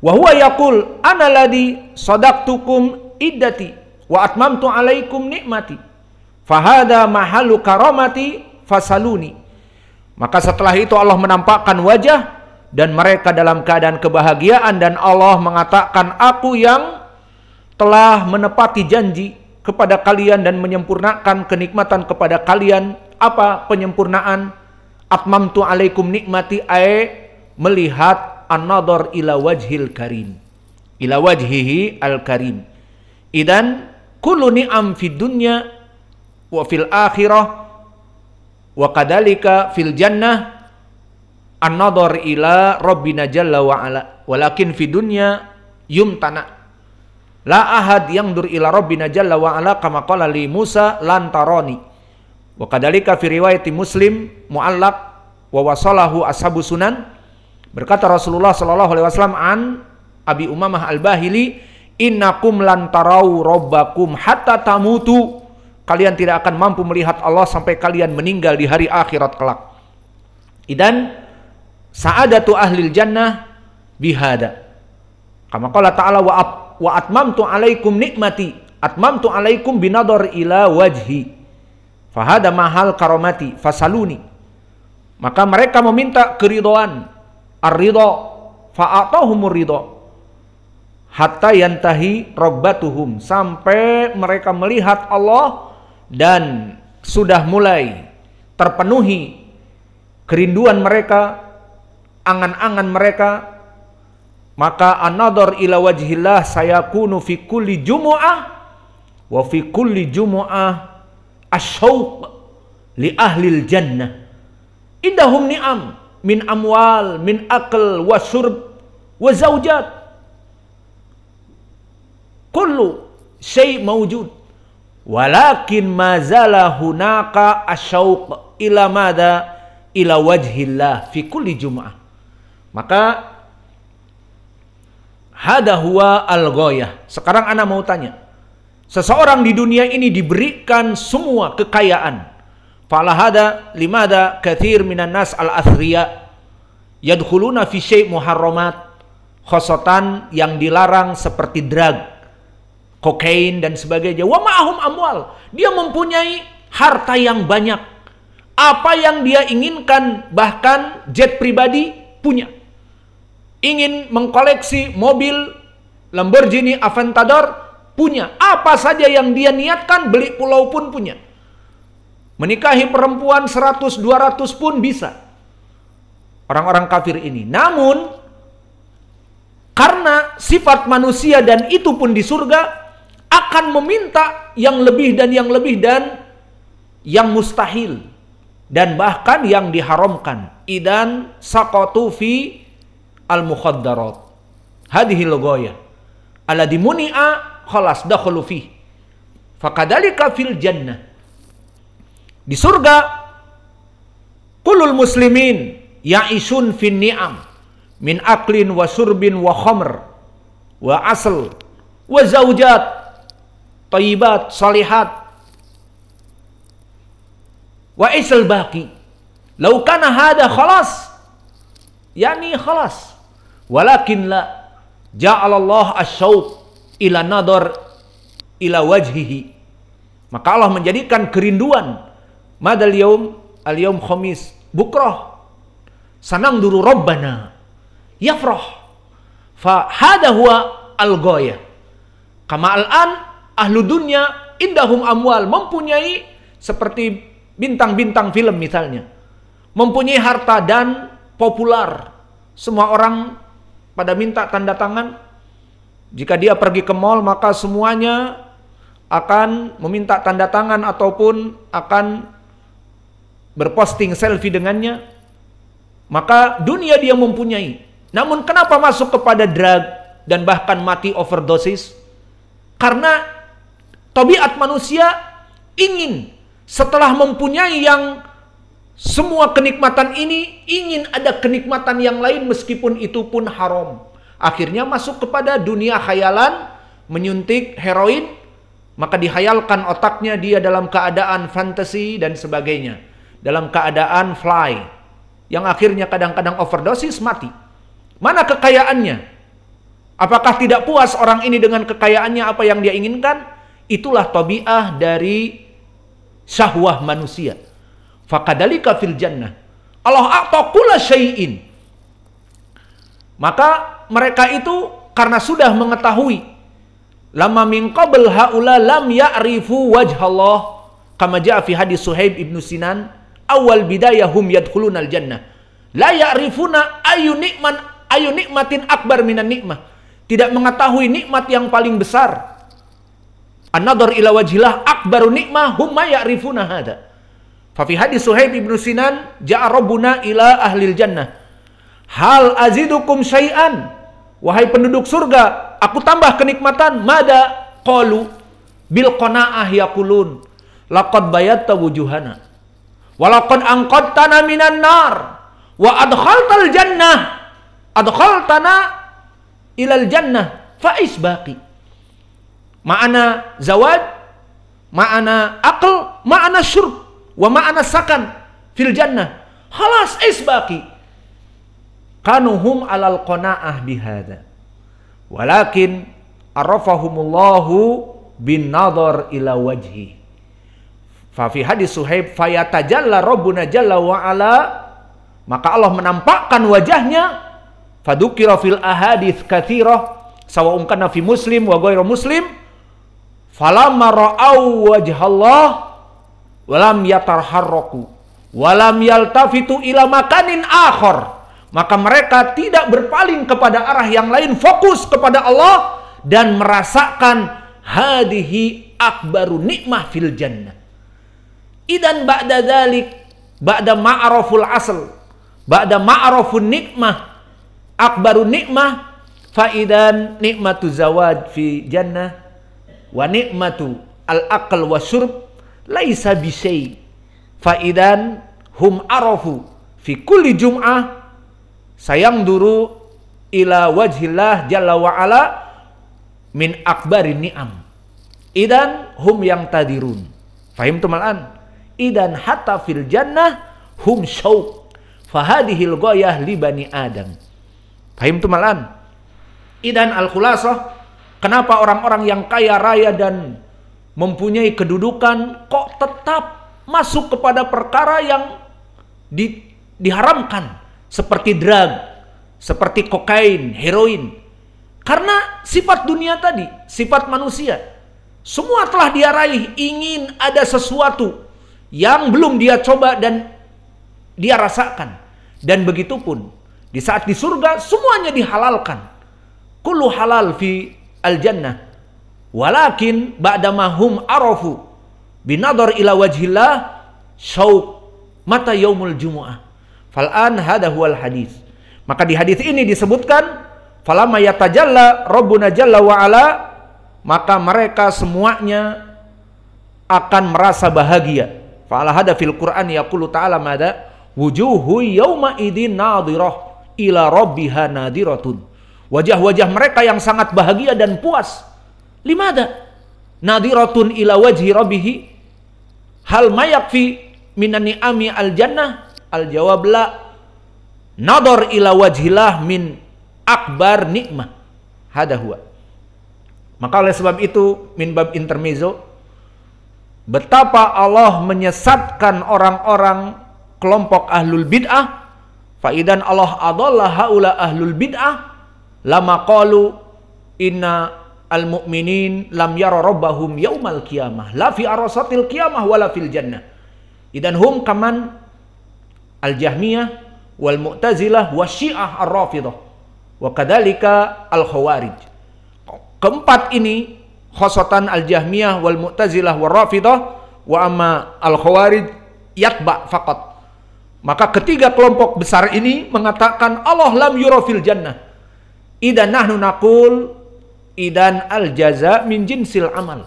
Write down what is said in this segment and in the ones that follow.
Wa huwa yaqul ana ladhi sadaqtukum iddati wa atmamtu alaikum nikmati. Fahada mahalu karamati fasaluni. Maka setelah itu Allah menampakkan wajah dan mereka dalam keadaan kebahagiaan dan Allah mengatakan aku yang telah menepati janji kepada kalian dan menyempurnakan kenikmatan kepada kalian apa penyempurnaan atmamtu alaikum nikmati ae melihat an-nadhar ila wajhil karim. Ila wajhihi al-karim. Idan kullu ni'am fid dunya wa fil akhirah wa kadalika fil jannah an-nadhar ila rabbina jalla wa ala. Walakin fid dunya yumtana' La ahad yang dur ila rabbina jalla wa ala kama qala li Musa lantaroni. Wa kadalika fi riwayati Muslim muallaq wa wasalahu ashabu sunan Berkata Rasulullah Shallallahu alaihi wasallam an Abi Umamah Al-Bahili, "Innakum Lantara'u tarau rabbakum hatta tamutu." Kalian tidak akan mampu melihat Allah sampai kalian meninggal di hari akhirat kelak. Idan sa'adatu ahlil jannah bihada. Kama qala ta'ala wa, at, wa atmamtu alaikum nikmati atmamtu alaikum binador ila wajhi fahada mahal karomati fasaluni maka mereka meminta keridoan ar-ridha fa'atahumur ridho hatta yantahi robbatuhum sampai mereka melihat Allah dan sudah mulai terpenuhi kerinduan mereka angan-angan mereka maka anador ila wajhillah saya kunu fi kulli jumu'ah wa fi kulli jumu'ah asyauq li ahlil jannah indahum ni'am min amwal, min akal, wa surb, wa zaujat. Kullu syai mawjud. Walakin mazala hunaka asyauq ila mada ila wajhillah fi kulli jum'ah. Maka hada huwa al -goyah. Sekarang ana mau tanya. Seseorang di dunia ini diberikan semua kekayaan, Fa'ala hada limada kathir minan nas al-athriya yadkhuluna fi syai' muharramat khosotan yang dilarang seperti drug kokain dan sebagainya. Wa ma'ahum amwal. Dia mempunyai harta yang banyak. Apa yang dia inginkan bahkan jet pribadi punya. Ingin mengkoleksi mobil Lamborghini Aventador punya. Apa saja yang dia niatkan beli pulau pun punya. Menikahi perempuan 100, 200 pun bisa. Orang-orang kafir ini. Namun, karena sifat manusia dan itu pun di surga, akan meminta yang lebih dan yang lebih dan yang mustahil dan bahkan yang diharamkan idan sakotu fi al mukhaddarat hadhihi lugoya Aladimuni'a khalas dakhulu fi fakadalika fil jannah di surga kulul muslimin ya'isun fin ni'am min aklin wa surbin wa khomr wa asl wa zaujat tayyibat salihat wa isl baki lau kana hada khalas yani khalas walakin la ja'alallah asyauq ila nadar ila wajhihi maka Allah menjadikan kerinduan Mada yaum al yaum khamis. Bukroh. Sanang duru Rabbana. Yafroh. hada huwa al-goya. Kama al-an ahlu dunya indahum amwal. Mempunyai seperti bintang-bintang film misalnya. Mempunyai harta dan popular. Semua orang pada minta tanda tangan. Jika dia pergi ke mall maka semuanya akan meminta tanda tangan ataupun akan berposting selfie dengannya, maka dunia dia mempunyai. Namun kenapa masuk kepada drug dan bahkan mati overdosis? Karena tabiat manusia ingin setelah mempunyai yang semua kenikmatan ini ingin ada kenikmatan yang lain meskipun itu pun haram. Akhirnya masuk kepada dunia khayalan, menyuntik heroin, maka dihayalkan otaknya dia dalam keadaan fantasi dan sebagainya dalam keadaan fly yang akhirnya kadang-kadang overdosis mati. Mana kekayaannya? Apakah tidak puas orang ini dengan kekayaannya apa yang dia inginkan? Itulah tabi'ah dari syahwah manusia. Fakadalika fil jannah. Allah atokula syai'in. Maka mereka itu karena sudah mengetahui lama min qabl haula lam ya'rifu wajhallah kama ja'a fi hadis Suhaib ibnu Sinan awal bidayah hum yadkhulunal jannah. La ya'rifuna ayu nikman ayu nikmatin akbar minan nikmah. Tidak mengetahui nikmat yang paling besar. An-nadhar ila wajhillah akbaru nikmah hum ma ya'rifuna hada. Fa fi hadis Suhaib bin Sinan ja'a rabbuna ila ahlil jannah. Hal azidukum syai'an wahai penduduk surga, aku tambah kenikmatan mada qalu bil qanaah yaqulun laqad bayatta wujuhana Walakun angkot tanah minan nar wa adhal tal jannah tanah ilal jannah faiz baki. ma'ana zawad ma'ana akal ma'ana syurb wa ma'ana sakan fil jannah halas is baki. kanuhum alal qonaah bihada walakin arafahumullahu bin nadhar ila wajhi Fafi hadis Suhaib fayatajalla Rabbuna jalla wa ala maka Allah menampakkan wajahnya fadukira fil ahadits katsirah sawa'un um kana fi muslim wa ghairu muslim falamma ra'au wajhallah walam yatarharraku walam yaltafitu ila makanin akhar maka mereka tidak berpaling kepada arah yang lain fokus kepada Allah dan merasakan hadihi akbaru nikmah fil jannah Idan ba'da dalik, ba'da ma'araful asl, ba'da ma'arafun nikmah, akbarun nikmah, fa'idan nikmatu zawad fi jannah, wa nikmatu al-aql wa syurb laisa bisay. Fa'idan hum arafu fi kulli jum'ah, sayang duru ila wajhillah jalla wa'ala min akbari ni'am. Idan hum yang tadirun. Fahim tumal'an? idan hatta fil jannah hum syauq fahadihil goyah li adam fahim tu malam idan al khulasah kenapa orang-orang yang kaya raya dan mempunyai kedudukan kok tetap masuk kepada perkara yang di, diharamkan seperti drug seperti kokain heroin karena sifat dunia tadi sifat manusia semua telah dia raih ingin ada sesuatu yang belum dia coba dan dia rasakan. Dan begitu pun di saat di surga semuanya dihalalkan. Kullu halal fi al-jannah. Walakin ba'damahum arafu binadhar ila wajhillah syauq mata yaumul jumu'ah. Fal'an hada huwal hadis. Maka di hadis ini disebutkan falama yatajalla rabbuna jalla wa ala maka mereka semuanya akan merasa bahagia Fala hada fil Qur'an yaqulu ta'ala mada wujuhu yawma idin nadirah ila rabbiha nadiratun. Wajah-wajah mereka yang sangat bahagia dan puas. Limada? Nadiratun ila wajhi rabbihi. Hal mayakfi minan ni'ami al jannah? Al jawab la. Nadar ila wajhilah min akbar nikmah. Hada huwa. Maka oleh sebab itu min bab intermezzo betapa Allah menyesatkan orang-orang kelompok ahlul bid'ah faidan Allah adallah haula ahlul bid'ah lama qalu inna al mu'minin lam yara rabbahum yaumal qiyamah la fi arasatil qiyamah wala fil jannah idan hum kaman al jahmiyah wal mu'tazilah wa syiah ar rafidah wa kadalika al khawarij keempat ini khosatan al-jahmiyah wal mu'tazilah wal rafidah wa amma al-khawarij yatba faqat maka ketiga kelompok besar ini mengatakan Allah lam yurafil jannah idan nahnu naqul idan al jaza min jinsil amal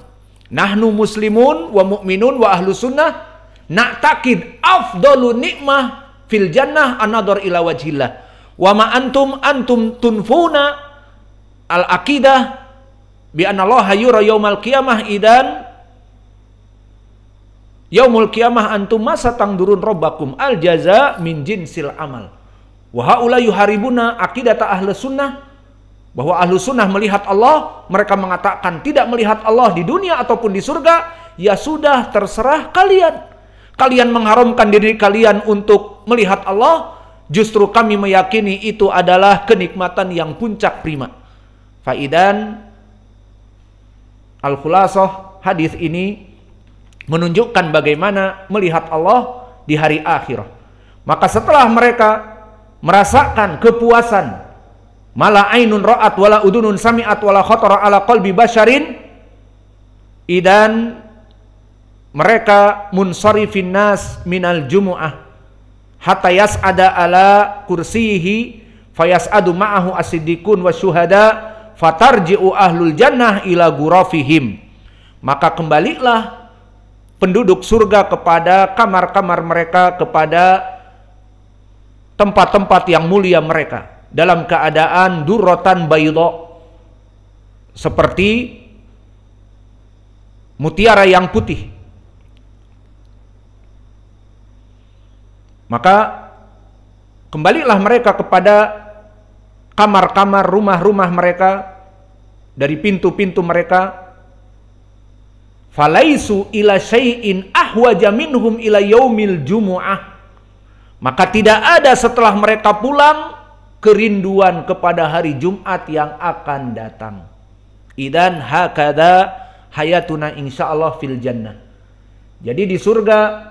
nahnu muslimun wa mu'minun wa ahlu sunnah na'takid afdalu nikmah fil jannah anador ila wajhillah wa ma antum antum tunfuna al aqidah bi Allah yura yaumal qiyamah idan yaumul qiyamah antum masa tangdurun rabbakum al jaza min jinsil amal wa haula yuharibuna aqidat ahli sunnah bahwa Ahlus sunnah melihat Allah mereka mengatakan tidak melihat Allah di dunia ataupun di surga ya sudah terserah kalian kalian mengharamkan diri kalian untuk melihat Allah justru kami meyakini itu adalah kenikmatan yang puncak prima faidan al khulasah hadis ini menunjukkan bagaimana melihat Allah di hari akhir. Maka setelah mereka merasakan kepuasan mala ainun ra'at wala udunun sami'at wala khatara ala qalbi basyarin idan mereka munsarifin nas minal jumu'ah hatta yas'ada ala kursihi fayas'adu ma'ahu asidikun wasyuhada fatarji'u ahlul jannah ila gurafihim. Maka kembalilah penduduk surga kepada kamar-kamar mereka, kepada tempat-tempat yang mulia mereka. Dalam keadaan durotan baydo. Seperti mutiara yang putih. Maka kembalilah mereka kepada kamar-kamar, rumah-rumah mereka, dari pintu-pintu mereka. Falaisu ila syai'in ahwaja minhum ila yaumil jumu'ah. Maka tidak ada setelah mereka pulang kerinduan kepada hari Jumat yang akan datang. Idan hakada hayatuna insyaallah fil jannah. Jadi di surga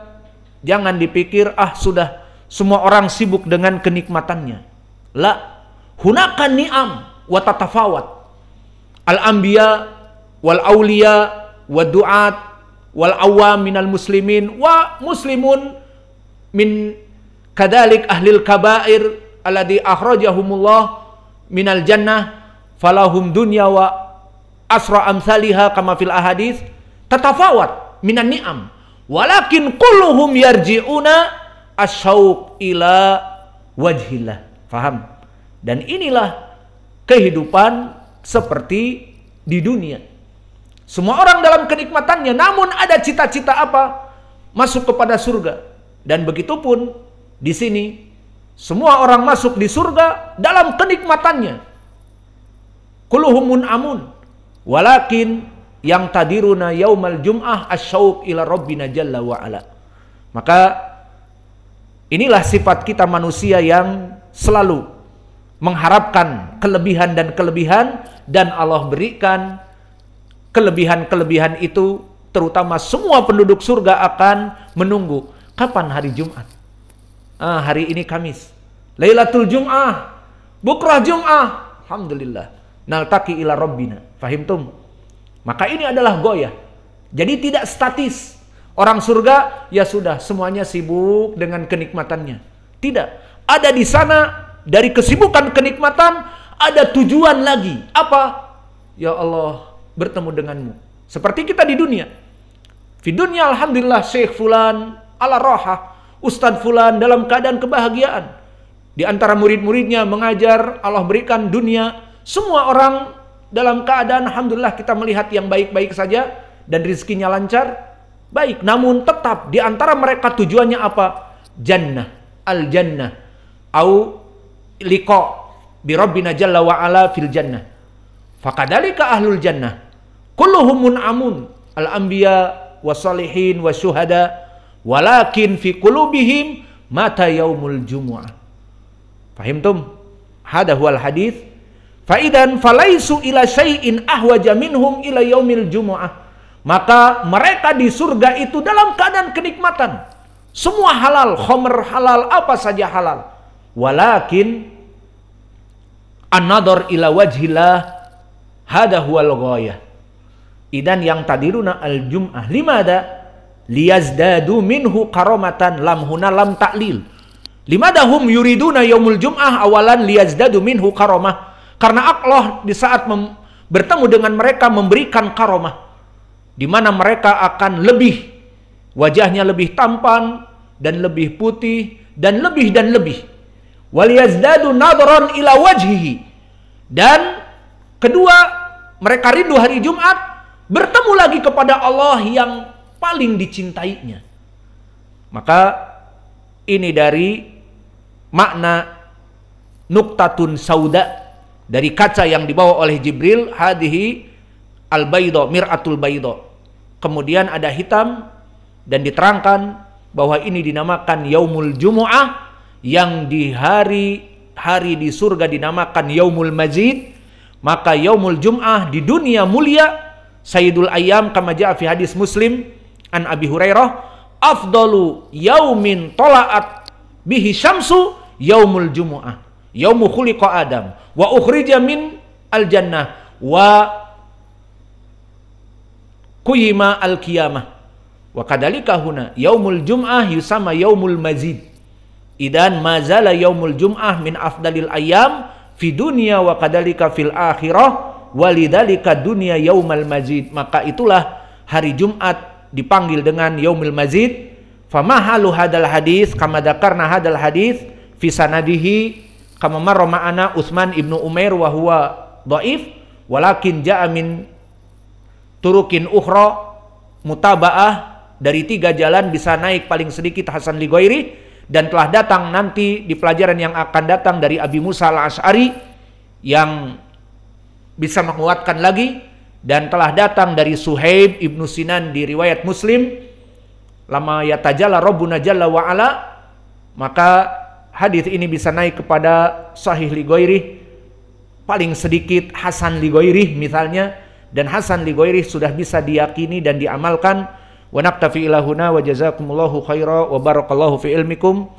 jangan dipikir ah sudah semua orang sibuk dengan kenikmatannya. La hunaka ni'am wa tatafawat al anbiya wal aulia wa du'at wal awam minal muslimin wa muslimun min kadalik ahlil kabair alladhi akhrajahumullah minal jannah falahum dunya wa asra amsalihah kama fil ahadith tatafawat minan ni'am walakin kulluhum yarji'una asyauq ila wajhillah faham dan inilah kehidupan seperti di dunia. Semua orang dalam kenikmatannya, namun ada cita-cita apa? Masuk kepada surga. Dan begitu pun di sini, semua orang masuk di surga dalam kenikmatannya. Kuluhumun amun. Walakin yang tadiruna yaumal jum'ah asyauq ila rabbina jalla wa'ala. Maka inilah sifat kita manusia yang selalu mengharapkan kelebihan dan kelebihan dan Allah berikan kelebihan-kelebihan itu terutama semua penduduk surga akan menunggu kapan hari Jumat. Ah, hari ini Kamis. Lailatul Jum'ah. Bukrah Jum'ah. Alhamdulillah. Naltaki ila Rabbina. Fahimtum? Maka ini adalah goyah. Jadi tidak statis. Orang surga ya sudah semuanya sibuk dengan kenikmatannya. Tidak. Ada di sana dari kesibukan kenikmatan ada tujuan lagi. Apa? Ya Allah, bertemu denganmu. Seperti kita di dunia. Di dunia alhamdulillah Syekh fulan ala roha, Ustadz fulan dalam keadaan kebahagiaan. Di antara murid-muridnya mengajar, Allah berikan dunia. Semua orang dalam keadaan alhamdulillah kita melihat yang baik-baik saja dan rizkinya lancar. Baik, namun tetap di antara mereka tujuannya apa? Jannah, al-jannah, au liqa bi rabbina jalla wa ala fil jannah. Fakadalika ahlul jannah. Kulluhum amun al anbiya wa salihin wa syuhada walakin fi qulubihim mata yaumul jumu'ah. tum Hada huwal hadis. Faidan falaisu ila syai'in ahwaja minhum ila yaumil jumu'ah. Maka mereka di surga itu dalam keadaan kenikmatan. Semua halal, khomer halal, apa saja halal. Walakin anador ila wajhillah hada huwal ghayah idan yang tadiruna al-jum'ah limada liyazdadu minhu karomatan lam huna lam ta'lil limada hum yuriduna yaumul jum'ah awalan liyazdadu minhu karomah karena Allah di saat mem- bertemu dengan mereka memberikan karomah di mana mereka akan lebih wajahnya lebih tampan dan lebih putih dan lebih dan lebih waliyazdadu nadron ila wajhihi dan kedua mereka rindu hari Jumat bertemu lagi kepada Allah yang paling dicintainya maka ini dari makna nuktatun sauda dari kaca yang dibawa oleh Jibril hadihi al baydo miratul baydo kemudian ada hitam dan diterangkan bahwa ini dinamakan yaumul jumuah yang di hari hari di surga dinamakan Yaumul Majid, maka Yaumul Jum'ah di dunia mulia Sayyidul Ayyam kama ja'a hadis Muslim an Abi Hurairah afdalu yaumin tola'at bihi syamsu yaumul Jum'ah. yaumu khuliqa adam wa ukhrija min al jannah wa kuyima al qiyamah wa kadalika huna yaumul jum'ah yusama yaumul mazid Idan mazala yaumul jum'ah min afdalil ayam fi dunia wa kadalika fil akhirah walidalika dunia yaumal mazid. Maka itulah hari Jumat dipanggil dengan yaumil mazid. Fama halu hadal hadis kama dakarna hadal hadis fi sanadihi kama marra ma'ana Utsman ibnu Umair wa huwa dhaif walakin ja'a min turukin ukhra mutaba'ah dari tiga jalan bisa naik paling sedikit Hasan Ligoiri dan telah datang nanti di pelajaran yang akan datang dari Abi Musa al-Ash'ari yang bisa menguatkan lagi dan telah datang dari Suhaib Ibnu Sinan di riwayat Muslim lama yatajalla Rabbuna Jalla wa ala maka hadis ini bisa naik kepada sahih li ligoiri paling sedikit Hasan li ligoiri misalnya dan Hasan li ligoiri sudah bisa diyakini dan diamalkan ونقتفي إلى هنا وجزاكم الله خيرا وبارك الله في علمكم